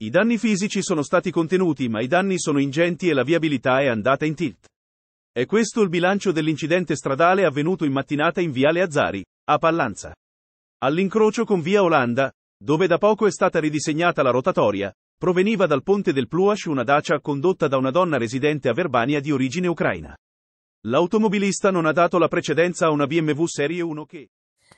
I danni fisici sono stati contenuti ma i danni sono ingenti e la viabilità è andata in tilt. È questo il bilancio dell'incidente stradale avvenuto in mattinata in Viale Azzari, a Pallanza. All'incrocio con Via Olanda, dove da poco è stata ridisegnata la rotatoria, proveniva dal ponte del Pluash una dacia condotta da una donna residente a Verbania di origine ucraina. L'automobilista non ha dato la precedenza a una BMW Serie 1 che